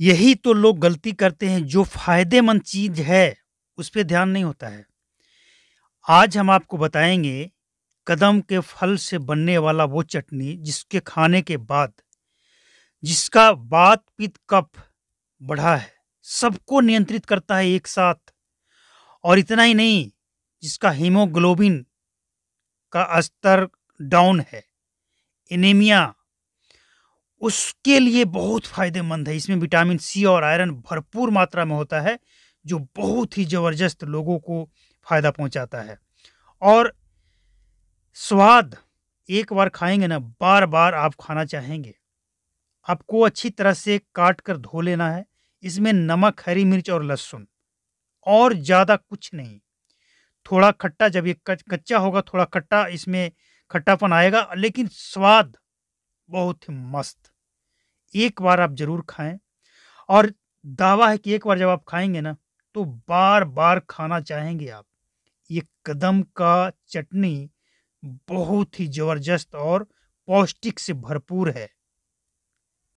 यही तो लोग गलती करते हैं जो फायदेमंद चीज है उस पर ध्यान नहीं होता है आज हम आपको बताएंगे कदम के फल से बनने वाला वो चटनी जिसके खाने के बाद जिसका बात पित कफ बढ़ा है सबको नियंत्रित करता है एक साथ और इतना ही नहीं जिसका हीमोग्लोबिन का स्तर डाउन है एनीमिया उसके लिए बहुत फ़ायदेमंद है इसमें विटामिन सी और आयरन भरपूर मात्रा में होता है जो बहुत ही ज़बरदस्त लोगों को फ़ायदा पहुंचाता है और स्वाद एक बार खाएंगे ना बार बार आप खाना चाहेंगे आपको अच्छी तरह से काट कर धो लेना है इसमें नमक हरी मिर्च और लहसुन और ज़्यादा कुछ नहीं थोड़ा खट्टा जब ये कच्चा होगा थोड़ा खट्टा इसमें खट्टापन आएगा लेकिन स्वाद बहुत ही मस्त एक बार आप ज़रूर खाएं और दावा है कि एक बार जब आप खाएंगे ना तो बार बार खाना चाहेंगे आप ये कदम का चटनी बहुत ही ज़बरदस्त और पौष्टिक से भरपूर है